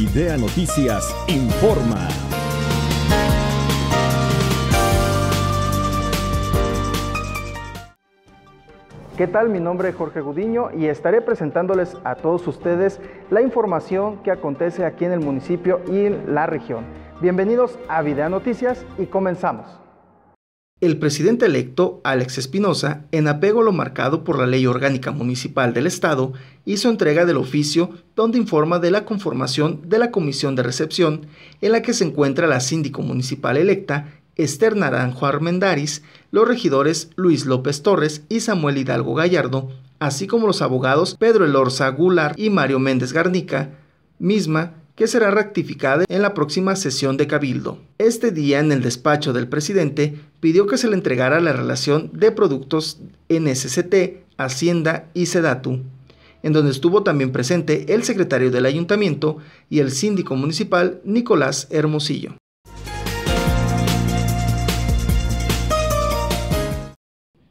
Idea Noticias informa. ¿Qué tal? Mi nombre es Jorge Gudiño y estaré presentándoles a todos ustedes la información que acontece aquí en el municipio y en la región. Bienvenidos a Video Noticias y comenzamos el presidente electo, Alex Espinosa, en apego a lo marcado por la Ley Orgánica Municipal del Estado, hizo entrega del oficio donde informa de la conformación de la comisión de recepción, en la que se encuentra la síndico municipal electa, Esther Naranjo Armendariz, los regidores Luis López Torres y Samuel Hidalgo Gallardo, así como los abogados Pedro Elorza Gular y Mario Méndez Garnica, misma que será rectificada en la próxima sesión de Cabildo. Este día, en el despacho del presidente, pidió que se le entregara la relación de productos NSCT, Hacienda y Sedatu, en donde estuvo también presente el secretario del ayuntamiento y el síndico municipal Nicolás Hermosillo.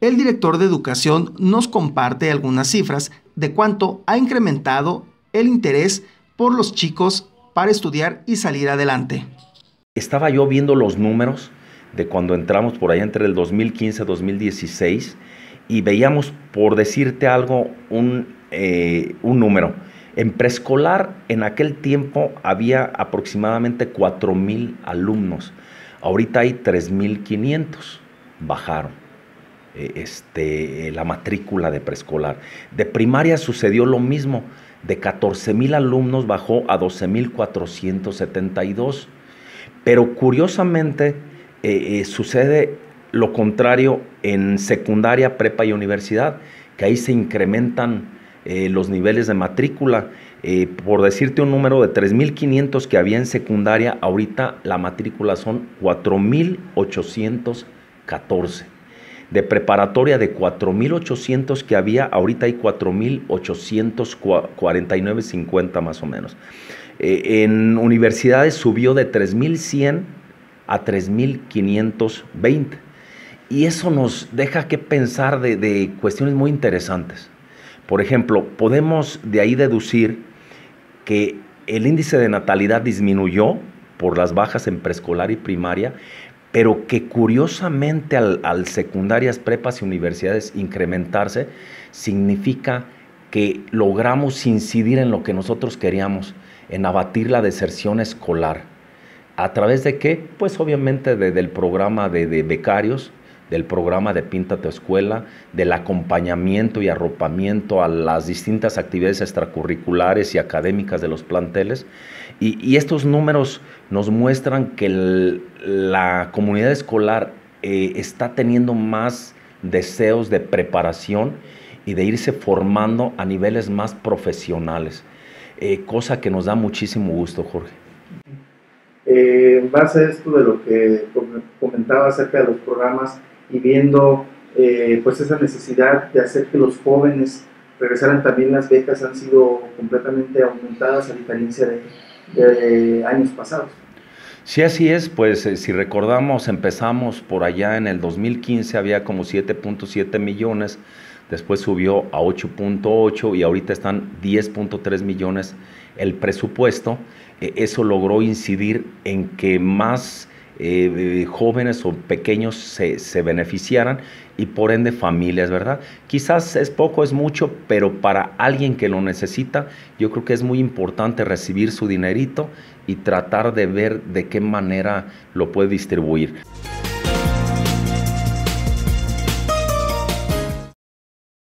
El director de educación nos comparte algunas cifras de cuánto ha incrementado el interés por los chicos para estudiar y salir adelante. Estaba yo viendo los números de cuando entramos por allá entre el 2015 2016 y veíamos, por decirte algo, eh, un, número. En preescolar, en aquel tiempo había aproximadamente 4.000 alumnos. Ahorita hay 3.500. Bajaron eh, este, la matrícula de preescolar. De primaria sucedió lo mismo de 14.000 alumnos bajó a 12.472. Pero curiosamente eh, eh, sucede lo contrario en secundaria, prepa y universidad, que ahí se incrementan eh, los niveles de matrícula. por decirte un número de 3.500 que había en secundaria, ahorita la matrícula son 4.814 de preparatoria de 4.800 que había, ahorita hay 4.849.50 más o menos. Eh, en universidades subió de 3.100 a 3.520. Y eso nos deja que pensar de, de cuestiones muy interesantes. Por ejemplo, podemos de ahí deducir que el índice de natalidad disminuyó por las bajas en preescolar y primaria, pero que curiosamente al, secundarias, prepas y universidades incrementarse, significa que logramos incidir en lo que nosotros queríamos, en abatir la deserción escolar. ¿A través de qué? Pues obviamente del programa de, de becarios, del programa de Pinta tu Escuela, del acompañamiento y arropamiento a las distintas actividades extracurriculares y académicas de los planteles y, estos números nos muestran que la comunidad escolar eh, está teniendo más deseos de preparación y de irse formando a niveles más profesionales, eh, cosa que nos da muchísimo gusto, Jorge. Eh, en base a esto de lo que comentaba acerca de los programas y viendo pues esa necesidad de hacer que los jóvenes regresaran también las becas han sido completamente aumentadas a diferencia de de años pasados. Sí, así es, pues eh, si recordamos, empezamos por allá en el 2015, había como 7.7 millones, después subió a 8.8 y ahorita están 10.3 millones el presupuesto. E, eso logró incidir en que más eh, jóvenes o pequeños se, se, beneficiaran y por ende familias, ¿verdad? Quizás es poco, es mucho, pero para alguien que lo necesita, yo creo que es muy importante recibir su dinerito y tratar de ver de qué manera lo puede distribuir.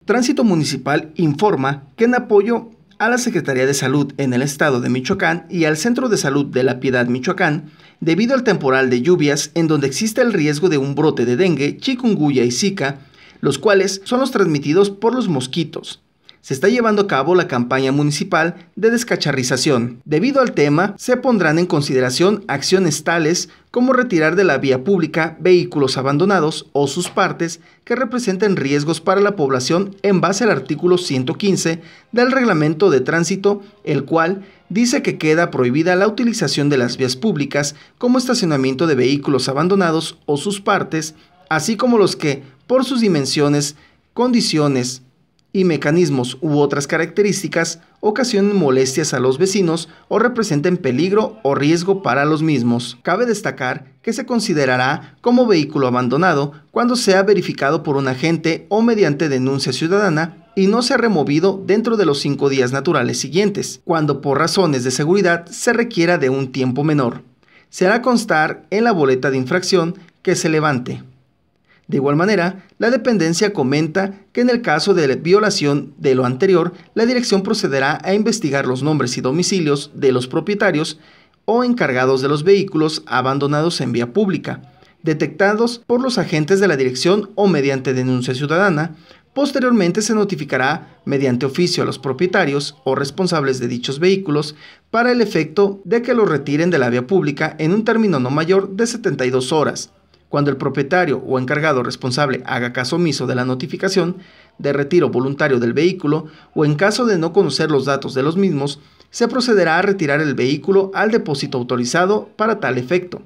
Tránsito Municipal informa que en apoyo a la Secretaría de Salud en el Estado de Michoacán y al Centro de Salud de la Piedad Michoacán, debido al temporal de lluvias en donde existe el riesgo de un brote de dengue, chikungunya y zika, los cuales son los transmitidos por los mosquitos. Se está llevando a cabo la campaña municipal de descacharrización. Debido al tema, se pondrán en consideración acciones tales como retirar de la vía pública vehículos abandonados o sus partes que representen riesgos para la población en base al artículo 115 del Reglamento de Tránsito, el cual dice que queda prohibida la utilización de las vías públicas como estacionamiento de vehículos abandonados o sus partes, así como los que, por sus dimensiones, condiciones y mecanismos u otras características, ocasionen molestias a los vecinos o representen peligro o riesgo para los mismos. Cabe destacar que se considerará como vehículo abandonado cuando sea verificado por un agente o mediante denuncia ciudadana y no se ha removido dentro de los cinco días naturales siguientes, cuando por razones de seguridad se requiera de un tiempo menor. Se hará constar en la boleta de infracción que se levante. De igual manera, la dependencia comenta que en el caso de violación de lo anterior, la dirección procederá a investigar los nombres y domicilios de los propietarios o encargados de los vehículos abandonados en vía pública, detectados por los agentes de la dirección o mediante denuncia ciudadana, Posteriormente se notificará mediante oficio a los propietarios o responsables de dichos vehículos para el efecto de que los retiren de la vía pública en un término no mayor de 72 horas. Cuando el propietario o encargado responsable haga caso omiso de la notificación de retiro voluntario del vehículo o en caso de no conocer los datos de los mismos, se procederá a retirar el vehículo al depósito autorizado para tal efecto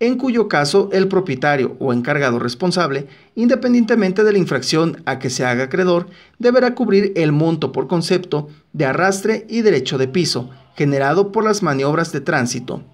en cuyo caso el propietario o encargado responsable, independientemente de la infracción a que se haga acreedor, deberá cubrir el monto por concepto de arrastre y derecho de piso generado por las maniobras de tránsito.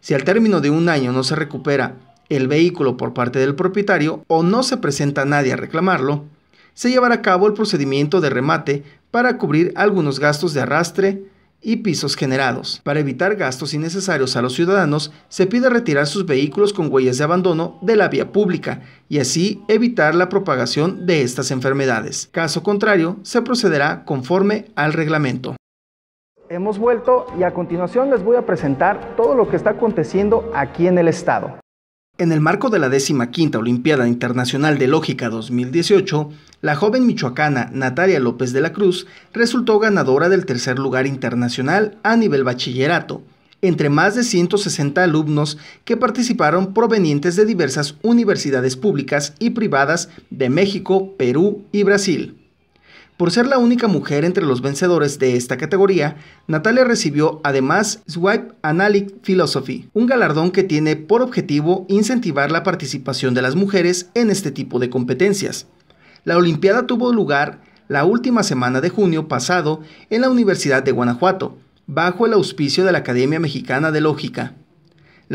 Si al término de un año no se recupera el vehículo por parte del propietario o no se presenta nadie a reclamarlo, se llevará a cabo el procedimiento de remate para cubrir algunos gastos de arrastre, y pisos generados. Para evitar gastos innecesarios a los ciudadanos, se pide retirar sus vehículos con huellas de abandono de la vía pública y así evitar la propagación de estas enfermedades. Caso contrario, se procederá conforme al reglamento. Hemos vuelto y a continuación les voy a presentar todo lo que está aconteciendo aquí en el estado. En el marco de la 15 Olimpiada Internacional de Lógica 2018, la joven michoacana Natalia López de la Cruz resultó ganadora del tercer lugar internacional a nivel bachillerato, entre más de 160 alumnos que participaron provenientes de diversas universidades públicas y privadas de México, Perú y Brasil. Por ser la única mujer entre los vencedores de esta categoría, Natalia recibió además Swipe Analytic Philosophy, un galardón que tiene por objetivo incentivar la participación de las mujeres en este tipo de competencias. La Olimpiada tuvo lugar la última semana de junio pasado en la Universidad de Guanajuato, bajo el auspicio de la Academia Mexicana de Lógica.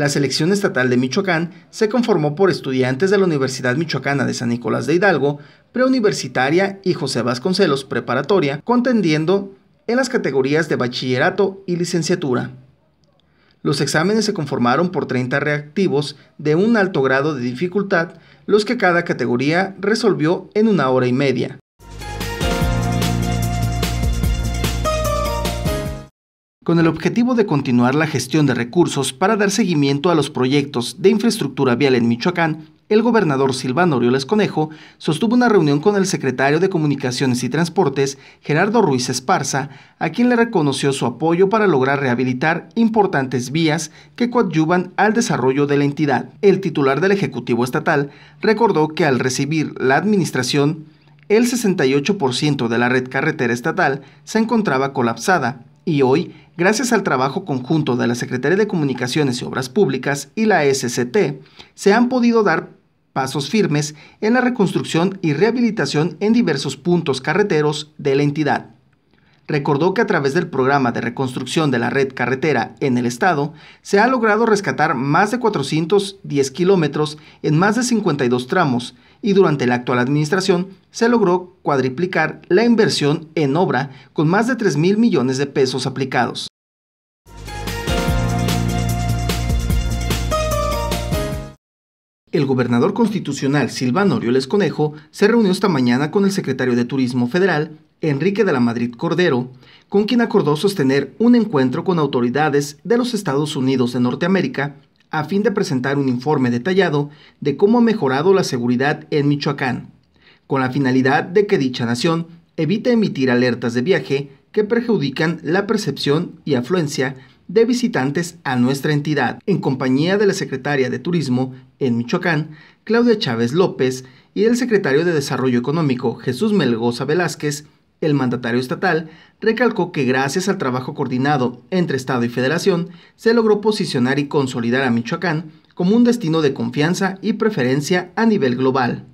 La selección estatal de Michoacán se conformó por estudiantes de la Universidad Michoacana de San Nicolás de Hidalgo, preuniversitaria y José Vasconcelos preparatoria, contendiendo en las categorías de bachillerato y licenciatura. Los exámenes se conformaron por 30 reactivos de un alto grado de dificultad, los que cada categoría resolvió en una hora y media. con el objetivo de continuar la gestión de recursos para dar seguimiento a los proyectos de infraestructura vial en Michoacán, el gobernador Silvano Orioles Conejo sostuvo una reunión con el secretario de Comunicaciones y Transportes, Gerardo Ruiz Esparza, a quien le reconoció su apoyo para lograr rehabilitar importantes vías que coadyuvan al desarrollo de la entidad. El titular del Ejecutivo Estatal recordó que al recibir la administración, el 68% de la red carretera estatal se encontraba colapsada y hoy gracias al trabajo conjunto de la Secretaría de Comunicaciones y Obras Públicas y la SCT, se han podido dar pasos firmes en la reconstrucción y rehabilitación en diversos puntos carreteros de la entidad. Recordó que a través del programa de reconstrucción de la red carretera en el estado, se ha logrado rescatar más de 410 kilómetros en más de 52 tramos, y durante la actual administración se logró cuadriplicar la inversión en obra con más de 3 mil millones de pesos aplicados. El gobernador constitucional Silvano Orioles Conejo se reunió esta mañana con el secretario de Turismo Federal, Enrique de la Madrid Cordero, con quien acordó sostener un encuentro con autoridades de los Estados Unidos de Norteamérica a fin de presentar un informe detallado de cómo ha mejorado la seguridad en Michoacán, con la finalidad de que dicha nación evite emitir alertas de viaje que perjudican la percepción y afluencia de visitantes a nuestra entidad, en compañía de la secretaria de Turismo en Michoacán, Claudia Chávez López, y del secretario de Desarrollo Económico, Jesús Melgoza Velázquez, el mandatario estatal recalcó que gracias al trabajo coordinado entre Estado y Federación, se logró posicionar y consolidar a Michoacán como un destino de confianza y preferencia a nivel global.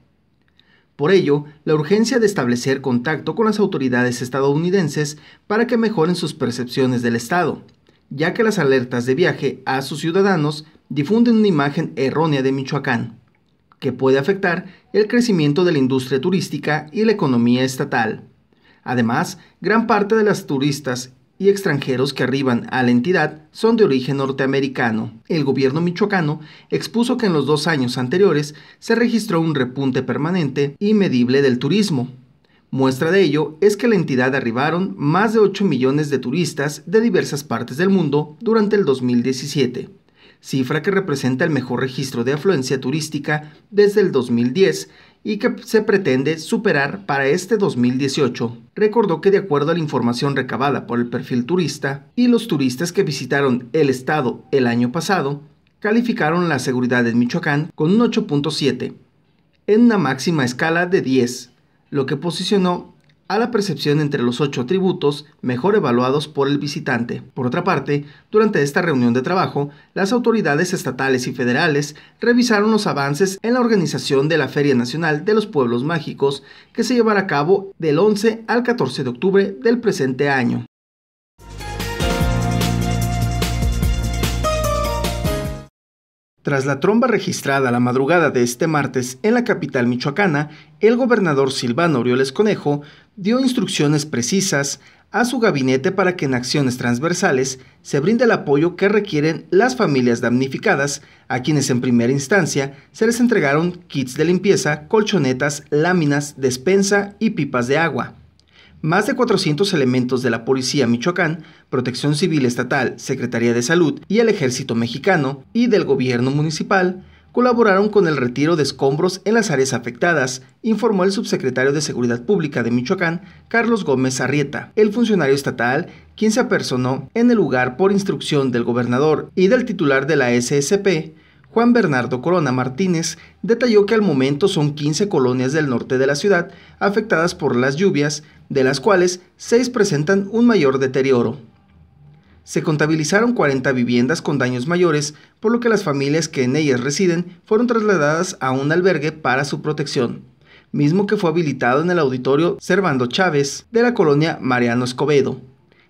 Por ello, la urgencia de establecer contacto con las autoridades estadounidenses para que mejoren sus percepciones del Estado, ya que las alertas de viaje a sus ciudadanos difunden una imagen errónea de Michoacán, que puede afectar el crecimiento de la industria turística y la economía estatal. Además, gran parte de las turistas y extranjeros que arriban a la entidad son de origen norteamericano. El gobierno michoacano expuso que en los dos años anteriores se registró un repunte permanente y medible del turismo. Muestra de ello es que a la entidad arribaron más de 8 millones de turistas de diversas partes del mundo durante el 2017, cifra que representa el mejor registro de afluencia turística desde el 2010 y que se pretende superar para este 2018. Recordó que de acuerdo a la información recabada por el perfil turista y los turistas que visitaron el estado el año pasado, calificaron la seguridad de Michoacán con un 8.7, en una máxima escala de 10, lo que posicionó a la percepción entre los ocho atributos mejor evaluados por el visitante. Por otra parte, durante esta reunión de trabajo, las autoridades estatales y federales revisaron los avances en la organización de la Feria Nacional de los Pueblos Mágicos que se llevará a cabo del 11 al 14 de octubre del presente año. Tras la tromba registrada la madrugada de este martes en la capital michoacana, el gobernador Silvano Orioles Conejo dio instrucciones precisas a su gabinete para que en acciones transversales se brinde el apoyo que requieren las familias damnificadas, a quienes en primera instancia se les entregaron kits de limpieza, colchonetas, láminas, despensa y pipas de agua. Más de 400 elementos de la Policía Michoacán, Protección Civil Estatal, Secretaría de Salud y el Ejército Mexicano y del Gobierno Municipal colaboraron con el retiro de escombros en las áreas afectadas, informó el subsecretario de Seguridad Pública de Michoacán, Carlos Gómez Arrieta. El funcionario estatal, quien se apersonó en el lugar por instrucción del gobernador y del titular de la SSP, Juan Bernardo Corona Martínez detalló que al momento son 15 colonias del norte de la ciudad afectadas por las lluvias de las cuales 6 presentan un mayor deterioro. Se contabilizaron 40 viviendas con daños mayores, por lo que las familias que en ellas residen fueron trasladadas a un albergue para su protección, mismo que fue habilitado en el auditorio Servando Chávez de la colonia Mariano Escobedo.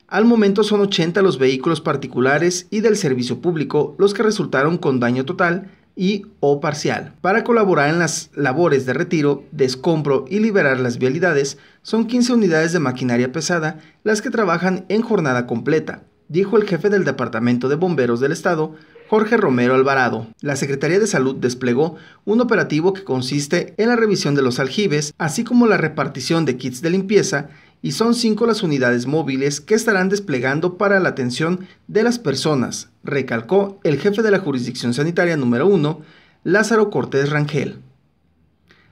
Al momento son 80 los vehículos particulares y del servicio público los que resultaron con daño total, y o parcial. Para colaborar en las labores de retiro, descompro y liberar las vialidades, son 15 unidades de maquinaria pesada las que trabajan en jornada completa, dijo el jefe del Departamento de Bomberos del Estado, Jorge Romero Alvarado. La Secretaría de Salud desplegó un operativo que consiste en la revisión de los aljibes, así como la repartición de kits de limpieza y son cinco las unidades móviles que estarán desplegando para la atención de las personas, recalcó el jefe de la jurisdicción sanitaria número 1, Lázaro Cortés Rangel.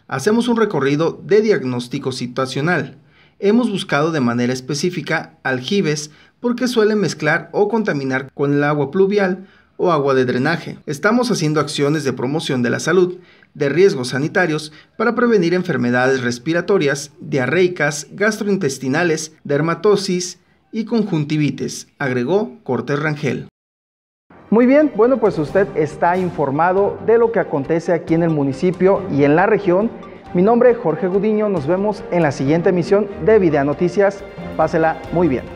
Hacemos un recorrido de diagnóstico situacional. Hemos buscado de manera específica aljibes porque suelen mezclar o contaminar con el agua pluvial o agua de drenaje. Estamos haciendo acciones de promoción de la salud, de riesgos sanitarios para prevenir enfermedades respiratorias, diarreicas, gastrointestinales, dermatosis y conjuntivitis, agregó Cortés Rangel. Muy bien, bueno pues usted está informado de lo que acontece aquí en el municipio y en la región. Mi nombre es Jorge Gudiño, nos vemos en la siguiente emisión de Video Noticias. Pásela muy bien.